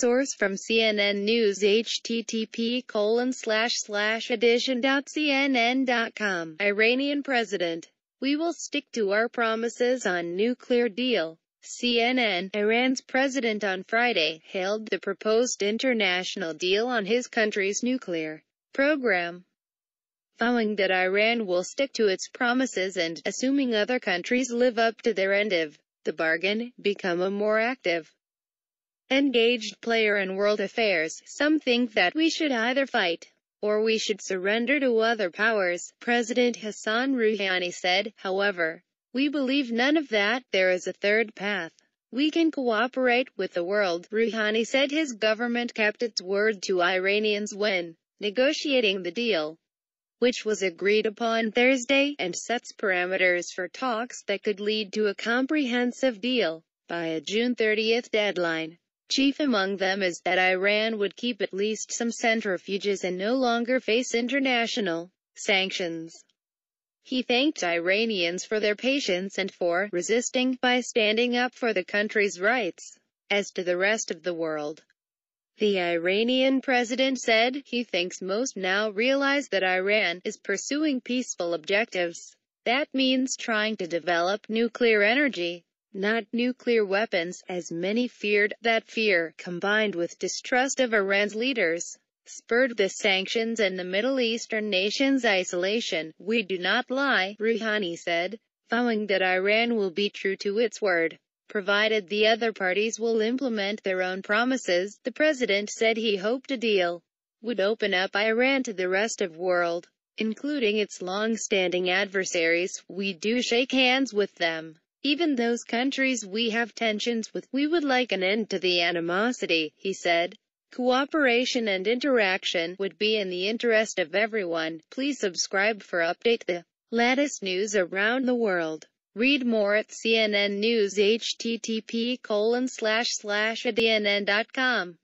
Source from CNN News http colon slash slash edition.cnn.com Iranian President. We will stick to our promises on nuclear deal. CNN, Iran's president on Friday, hailed the proposed international deal on his country's nuclear program vowing that Iran will stick to its promises and, assuming other countries live up to their end of the bargain, become a more active, engaged player in world affairs. Some think that we should either fight or we should surrender to other powers, President Hassan Rouhani said. However, we believe none of that. There is a third path. We can cooperate with the world. Rouhani said his government kept its word to Iranians when negotiating the deal which was agreed upon Thursday, and sets parameters for talks that could lead to a comprehensive deal by a June 30 deadline. Chief among them is that Iran would keep at least some centrifuges and no longer face international sanctions. He thanked Iranians for their patience and for resisting by standing up for the country's rights. As to the rest of the world, the Iranian president said he thinks most now realize that Iran is pursuing peaceful objectives. That means trying to develop nuclear energy, not nuclear weapons, as many feared. That fear, combined with distrust of Iran's leaders, spurred the sanctions and the Middle Eastern nations' isolation. We do not lie, Rouhani said, vowing that Iran will be true to its word provided the other parties will implement their own promises. The president said he hoped a deal would open up Iran to the rest of world, including its long-standing adversaries. We do shake hands with them. Even those countries we have tensions with, we would like an end to the animosity, he said. Cooperation and interaction would be in the interest of everyone. Please subscribe for update the latest news around the world. Read more at CNN News http colon slash slash adnn.com.